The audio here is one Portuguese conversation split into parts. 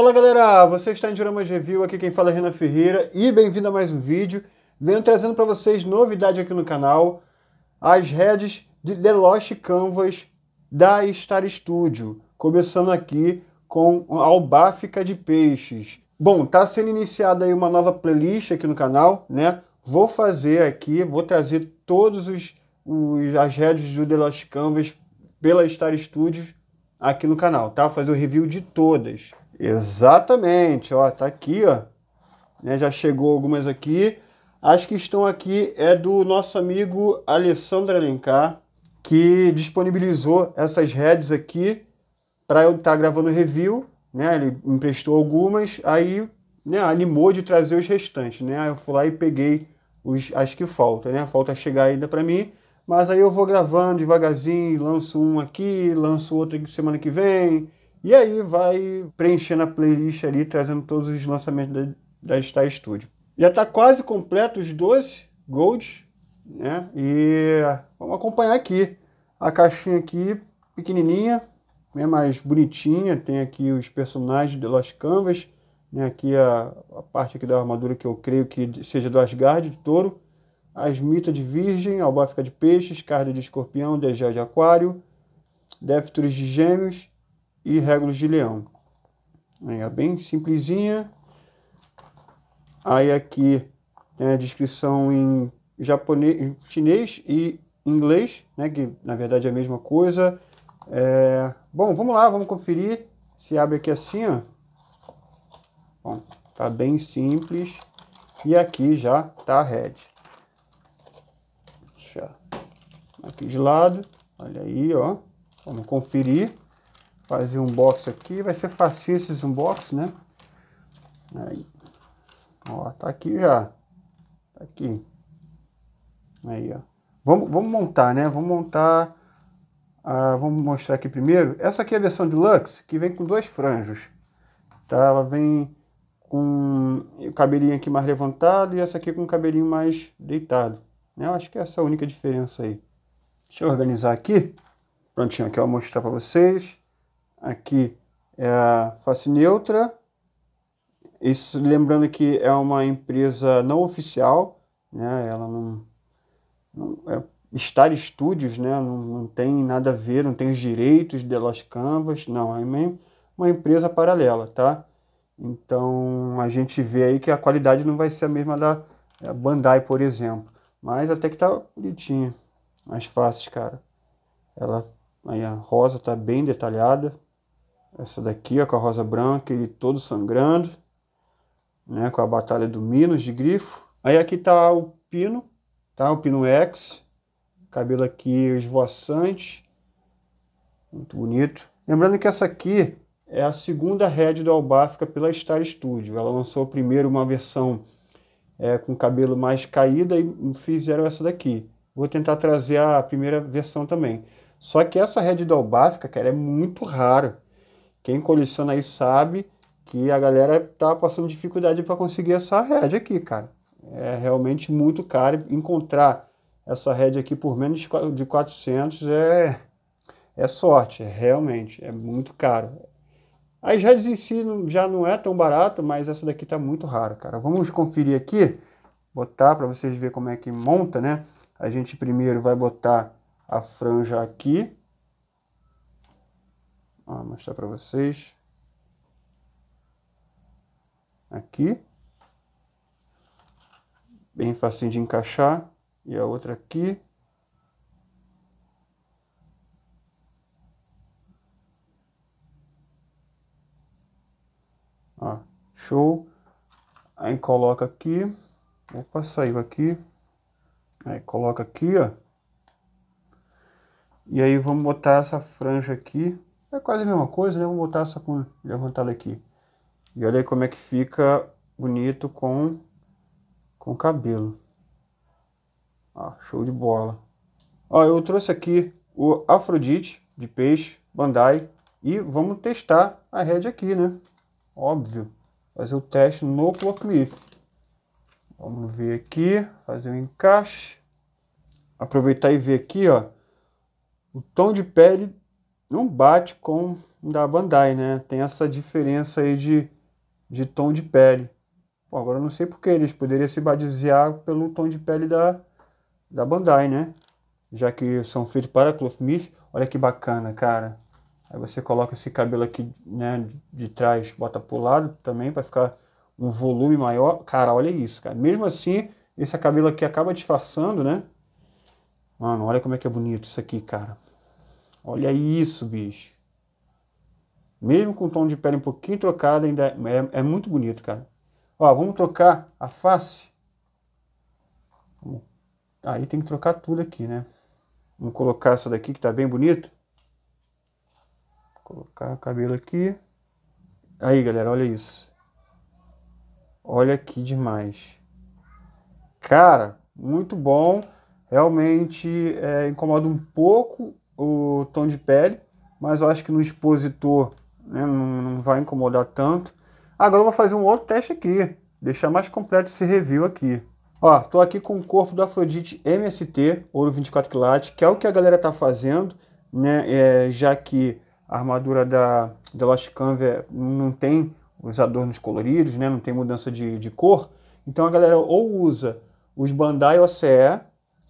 Fala galera, você está em Dioramas Review, aqui quem fala é Renan Ferreira e bem-vindo a mais um vídeo. Venho trazendo para vocês novidade aqui no canal, as redes de The Lost Canvas da Star Studio, começando aqui com albáfica de peixes. Bom, tá sendo iniciada aí uma nova playlist aqui no canal, né? Vou fazer aqui, vou trazer todos os, os as redes do The Lost Canvas pela Star Studios aqui no canal, tá? Vou fazer o review de todas. Exatamente, ó, tá aqui, ó. Né, já chegou algumas aqui. As que estão aqui é do nosso amigo Alessandro Alencar, que disponibilizou essas heads aqui para eu estar tá gravando review, né? Ele emprestou algumas, aí né, animou de trazer os restantes, né? Aí eu fui lá e peguei os, as que faltam, né? Falta chegar ainda para mim, mas aí eu vou gravando devagarzinho, lanço um aqui, lanço outro semana que vem, e aí vai preenchendo a playlist ali, trazendo todos os lançamentos da, da Star Studio. Já está quase completo os 12 Golds, né? E vamos acompanhar aqui. A caixinha aqui, pequenininha, né? mais bonitinha. Tem aqui os personagens do Lost Canvas. Né? Aqui a, a parte aqui da armadura que eu creio que seja do Asgard, de touro. Asmita de virgem, albáfica de peixes, cardo de escorpião, degel de aquário, Deftures de gêmeos, e regras de leão. Aí é bem simplesinha. Aí aqui tem a descrição em japonês, chinês e inglês, né, que na verdade é a mesma coisa. É... Bom, vamos lá, vamos conferir. Se abre aqui assim, ó. Bom, tá bem simples. E aqui já tá red. Deixa aqui de lado. Olha aí, ó. Vamos conferir fazer um box aqui, vai ser fácil esses unbox, né? Aí. Ó, tá aqui já. Tá aqui. Aí, ó. Vamos, vamos montar, né? Vamos montar... Ah, vamos mostrar aqui primeiro. Essa aqui é a versão deluxe, que vem com dois franjos. Tá? Ela vem com o cabelinho aqui mais levantado e essa aqui com o cabelinho mais deitado. Né? Eu acho que é essa a única diferença aí. Deixa eu organizar aqui. Prontinho, aqui eu vou mostrar para vocês. Aqui é a face neutra. Isso, lembrando que é uma empresa não oficial, né? Ela não, não é Star Studios, né? Não, não, tem nada a ver, não tem os direitos de Las Canvas, não. É uma empresa paralela, tá? Então a gente vê aí que a qualidade não vai ser a mesma da Bandai, por exemplo. Mas até que tá bonitinha as faces, cara. Ela, aí a rosa tá bem detalhada. Essa daqui, ó, com a rosa branca, ele todo sangrando, né? Com a batalha do Minos de grifo. Aí aqui tá o pino, tá? O pino X. Cabelo aqui esvoaçante. Muito bonito. Lembrando que essa aqui é a segunda head do Albáfica pela Star Studio. Ela lançou primeiro uma versão é, com cabelo mais caída e fizeram essa daqui. Vou tentar trazer a primeira versão também. Só que essa head do Albáfica, cara, é muito rara. Quem coleciona isso sabe que a galera tá passando dificuldade para conseguir essa rede aqui, cara. É realmente muito caro encontrar essa rede aqui por menos de 400 é é sorte, é realmente, é muito caro. As redes em si já não é tão barato, mas essa daqui tá muito rara, cara. Vamos conferir aqui, botar para vocês verem como é que monta, né? A gente primeiro vai botar a franja aqui, Vou mostrar para vocês. Aqui. Bem facinho de encaixar. E a outra aqui. Ó, show. Aí coloca aqui. Opa, saiu aqui. Aí coloca aqui, ó. E aí vamos botar essa franja aqui é quase a mesma coisa, né? Vou botar só com levantar aqui. E olha aí como é que fica bonito com com cabelo. Ah, show de bola. Ó, eu trouxe aqui o Afrodite de peixe, Bandai, e vamos testar a rede aqui, né? Óbvio. Fazer o teste no Clockleaf. Vamos ver aqui, fazer o um encaixe. Aproveitar e ver aqui, ó. O tom de pele não bate com da Bandai, né? Tem essa diferença aí de, de tom de pele. Bom, agora não sei porque eles poderiam se basear pelo tom de pele da, da Bandai, né? Já que são feitos para Clothmith. Olha que bacana, cara. Aí você coloca esse cabelo aqui, né, de trás, bota pro lado também para ficar um volume maior. Cara, olha isso, cara. Mesmo assim, esse cabelo aqui acaba disfarçando, né? Mano, olha como é que é bonito isso aqui, cara. Olha isso, bicho. Mesmo com o tom de pele um pouquinho trocado, ainda é, é, é muito bonito, cara. Ó, vamos trocar a face. Aí tem que trocar tudo aqui, né? Vamos colocar essa daqui que tá bem bonito. Colocar o cabelo aqui. Aí, galera, olha isso. Olha que demais. Cara, muito bom. Realmente é, incomoda um pouco o tom de pele, mas eu acho que no expositor né, não, não vai incomodar tanto. Agora eu vou fazer um outro teste aqui, deixar mais completo esse review aqui. Ó, tô aqui com o corpo do Afrodite MST, ouro 24 quilates, que é o que a galera tá fazendo, né? É, já que a armadura da, da Lost Canvas não tem os adornos coloridos, né? Não tem mudança de, de cor. Então a galera ou usa os Bandai OCE,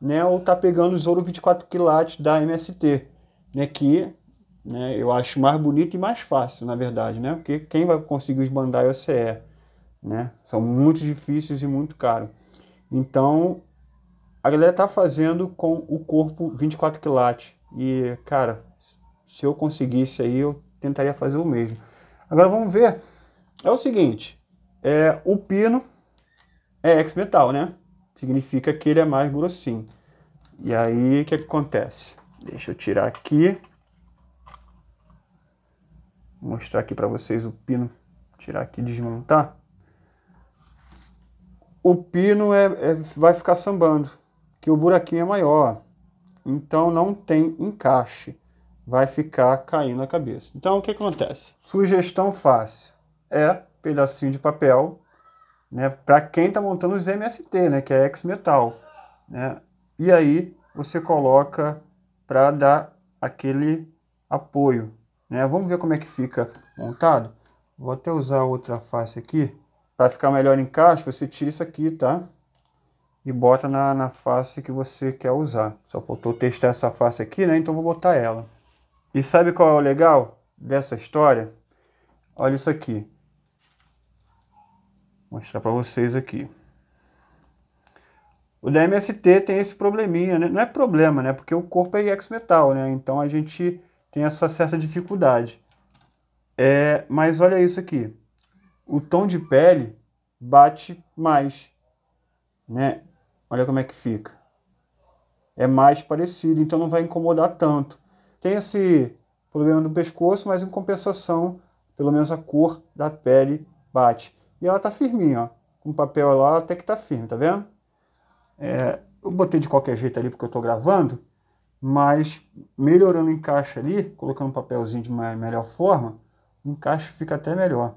né, ou tá pegando o ouro 24 quilates da MST, né, que né, eu acho mais bonito e mais fácil, na verdade, né, porque quem vai conseguir os Bandai é OCE, né, são muito difíceis e muito caros. Então, a galera tá fazendo com o corpo 24 quilates e, cara, se eu conseguisse aí, eu tentaria fazer o mesmo. Agora vamos ver, é o seguinte, é, o pino é ex-metal, né, significa que ele é mais grossinho. E aí, o que, que acontece? Deixa eu tirar aqui. Vou mostrar aqui para vocês o pino. Tirar aqui, desmontar. O pino é, é, vai ficar sambando, que o buraquinho é maior. Então, não tem encaixe. Vai ficar caindo a cabeça. Então, o que acontece? Sugestão fácil é pedacinho de papel né, para quem está montando os MST, né, que é X-Metal. Né, e aí você coloca para dar aquele apoio. Né. Vamos ver como é que fica montado? Vou até usar outra face aqui. Para ficar melhor em caixa. você tira isso aqui, tá? E bota na, na face que você quer usar. Só faltou testar essa face aqui, né? Então vou botar ela. E sabe qual é o legal dessa história? Olha isso aqui mostrar para vocês aqui. O DMST tem esse probleminha, né? Não é problema, né? Porque o corpo é ex-metal, né? Então a gente tem essa certa dificuldade. É, mas olha isso aqui. O tom de pele bate mais, né? Olha como é que fica. É mais parecido, então não vai incomodar tanto. Tem esse problema do pescoço, mas em compensação, pelo menos a cor da pele bate. E ela tá firminha, ó. Com o papel lá, até que tá firme, tá vendo? É, eu botei de qualquer jeito ali porque eu tô gravando, mas melhorando o encaixe ali, colocando um papelzinho de uma melhor forma, o encaixe fica até melhor.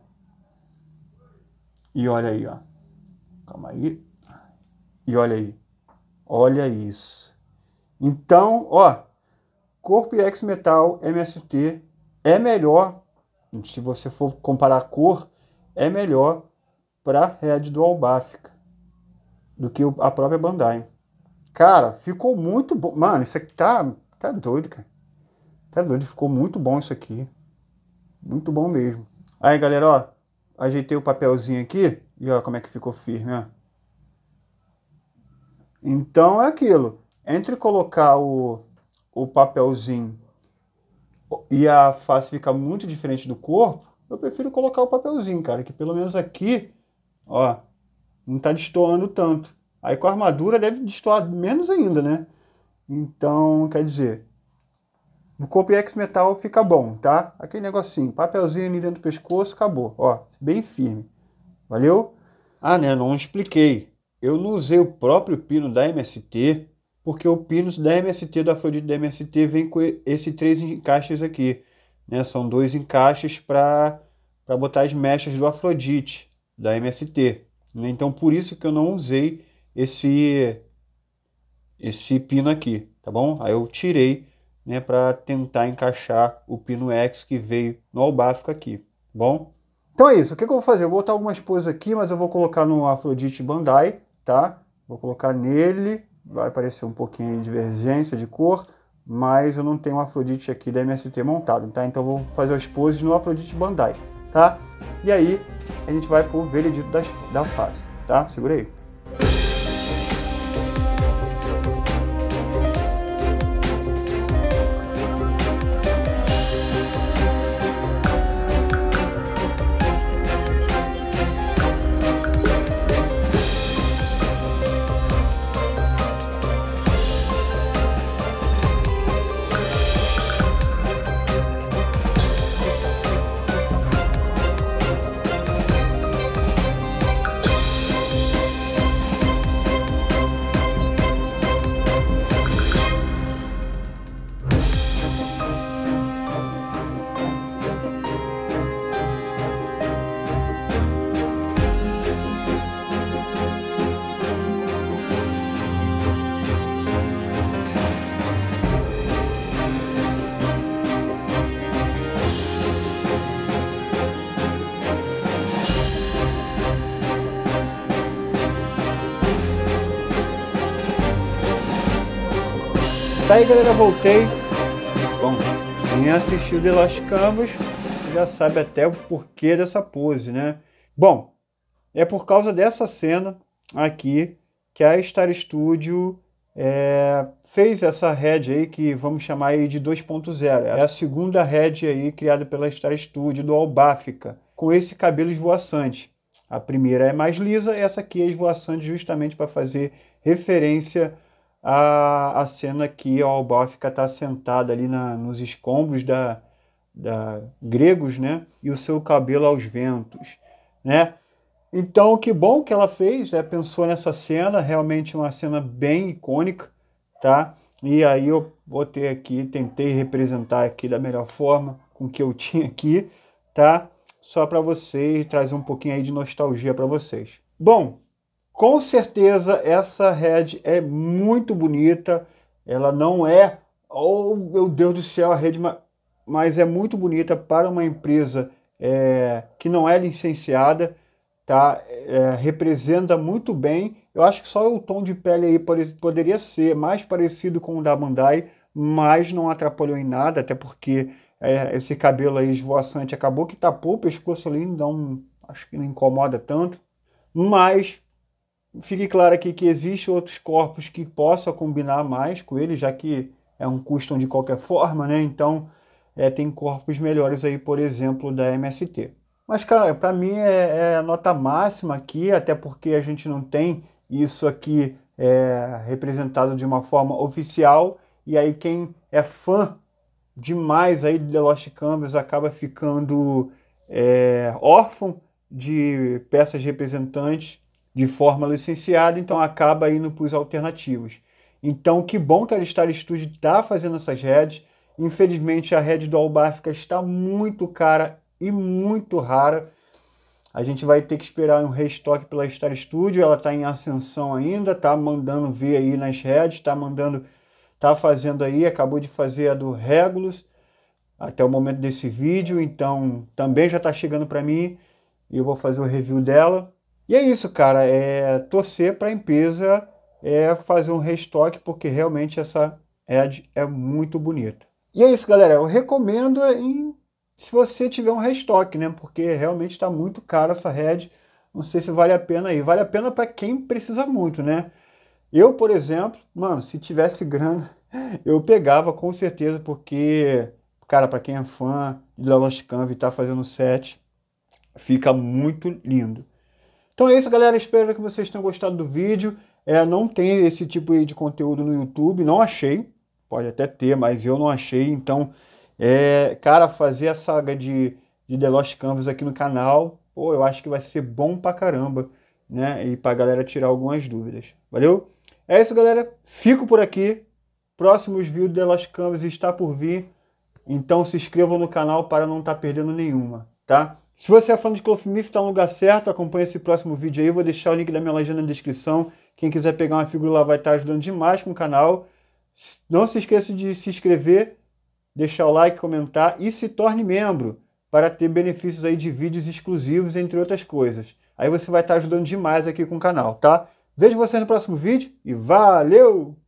E olha aí, ó. Calma aí. E olha aí. Olha isso. Então, ó, corpo X metal MST é melhor, se você for comparar a cor, é melhor para a rede do Albafica do que a própria Bandai. Cara, ficou muito bom. Mano, isso aqui tá, tá doido, cara. Tá doido, ficou muito bom isso aqui. Muito bom mesmo. Aí, galera, ó, ajeitei o papelzinho aqui e ó como é que ficou firme, ó. Então é aquilo. Entre colocar o, o papelzinho e a face ficar muito diferente do corpo, eu prefiro colocar o papelzinho, cara, que pelo menos aqui Ó, não está destoando tanto. Aí com a armadura deve destoar menos ainda, né? Então, quer dizer, no corpo X metal fica bom, tá? Aquele negocinho, papelzinho ali dentro do pescoço, acabou. Ó, bem firme. Valeu? Ah, né, não expliquei. Eu não usei o próprio pino da MST, porque o pino da MST, do Afrodite da MST, vem com esses três encaixes aqui. Né? São dois encaixes para botar as mechas do Afrodite da MST. Né? Então por isso que eu não usei esse esse pino aqui, tá bom? Aí eu tirei, né, para tentar encaixar o pino X que veio no albáfico aqui, tá bom? Então é isso, o que, que, eu vou fazer? Eu vou botar algumas poses aqui, mas eu vou colocar no Afrodite Bandai, tá? Vou colocar nele, vai aparecer um pouquinho de divergência de cor, mas eu não tenho um Afrodite aqui da MST montado, tá? Então eu vou fazer as poses no Afrodite Bandai tá? E aí a gente vai pro veredito das, da fase, tá? Segura aí. Tá aí galera, voltei. Bom, quem assistiu The last Canvas já sabe até o porquê dessa pose, né? Bom, é por causa dessa cena aqui que a Star Studio é, fez essa head aí que vamos chamar aí de 2.0. É a segunda head aí criada pela Star Studio do Albafica, com esse cabelo esvoaçante. A primeira é mais lisa, essa aqui é esvoaçante justamente para fazer referência a, a cena que o fica está sentado ali na, nos escombros da, da gregos, né? E o seu cabelo aos ventos, né? Então, que bom que ela fez, né? pensou nessa cena, realmente uma cena bem icônica, tá? E aí eu botei aqui, tentei representar aqui da melhor forma com que eu tinha aqui, tá? Só para vocês, trazer um pouquinho aí de nostalgia para vocês. Bom, com certeza essa rede é muito bonita. Ela não é, oh meu Deus do céu, a rede, mas é muito bonita para uma empresa é, que não é licenciada, tá? É, representa muito bem. Eu acho que só o tom de pele aí poderia ser mais parecido com o da mandai mas não atrapalhou em nada, até porque é, esse cabelo aí esvoaçante acabou que tapou o pescoço ali, então acho que não incomoda tanto. Mas fique claro aqui que existem outros corpos que possam combinar mais com ele, já que é um custom de qualquer forma, né? Então, é, tem corpos melhores aí, por exemplo, da MST. Mas, cara, para mim é, é, a nota máxima aqui, até porque a gente não tem isso aqui é, representado de uma forma oficial. E aí, quem é fã demais aí de The Lost Canvas acaba ficando é, órfão de peças representantes de forma licenciada, então acaba indo para os alternativos. Então, que bom que a Star Studio está fazendo essas redes. Infelizmente, a rede do Albafica está muito cara e muito rara. A gente vai ter que esperar um restock pela Star Studio. Ela está em ascensão ainda, está mandando ver aí nas redes, está mandando, está fazendo aí. Acabou de fazer a do Regulus até o momento desse vídeo, então também já está chegando para mim e eu vou fazer o review dela. E é isso, cara. É torcer para a empresa é fazer um restock, porque realmente essa ad é muito bonita. E é isso, galera. Eu recomendo é em, se você tiver um restock, né? Porque realmente está muito cara essa ad. Não sei se vale a pena aí. Vale a pena para quem precisa muito, né? Eu, por exemplo, mano, se tivesse grana, eu pegava com certeza, porque, cara, para quem é fã de La Lost Canva e tá fazendo set, fica muito lindo. Então é isso, galera. Espero que vocês tenham gostado do vídeo. É, não tem esse tipo de conteúdo no YouTube, não achei. Pode até ter, mas eu não achei. Então, é, cara, fazer a saga de, de The Lost Canvas aqui no canal, pô, eu acho que vai ser bom pra caramba, né? E pra galera tirar algumas dúvidas. Valeu? É isso, galera. Fico por aqui. Próximos vídeos de The Lost Canvas está por vir. Então se inscrevam no canal para não estar tá perdendo nenhuma, tá? Se você é fã de Clothmith, está no lugar certo, acompanha esse próximo vídeo aí, vou deixar o link da minha lojinha na descrição. Quem quiser pegar uma figura lá vai estar tá ajudando demais com o canal. Não se esqueça de se inscrever, deixar o like, comentar e se torne membro para ter benefícios aí de vídeos exclusivos, entre outras coisas. Aí você vai estar tá ajudando demais aqui com o canal, tá? Vejo você no próximo vídeo e valeu!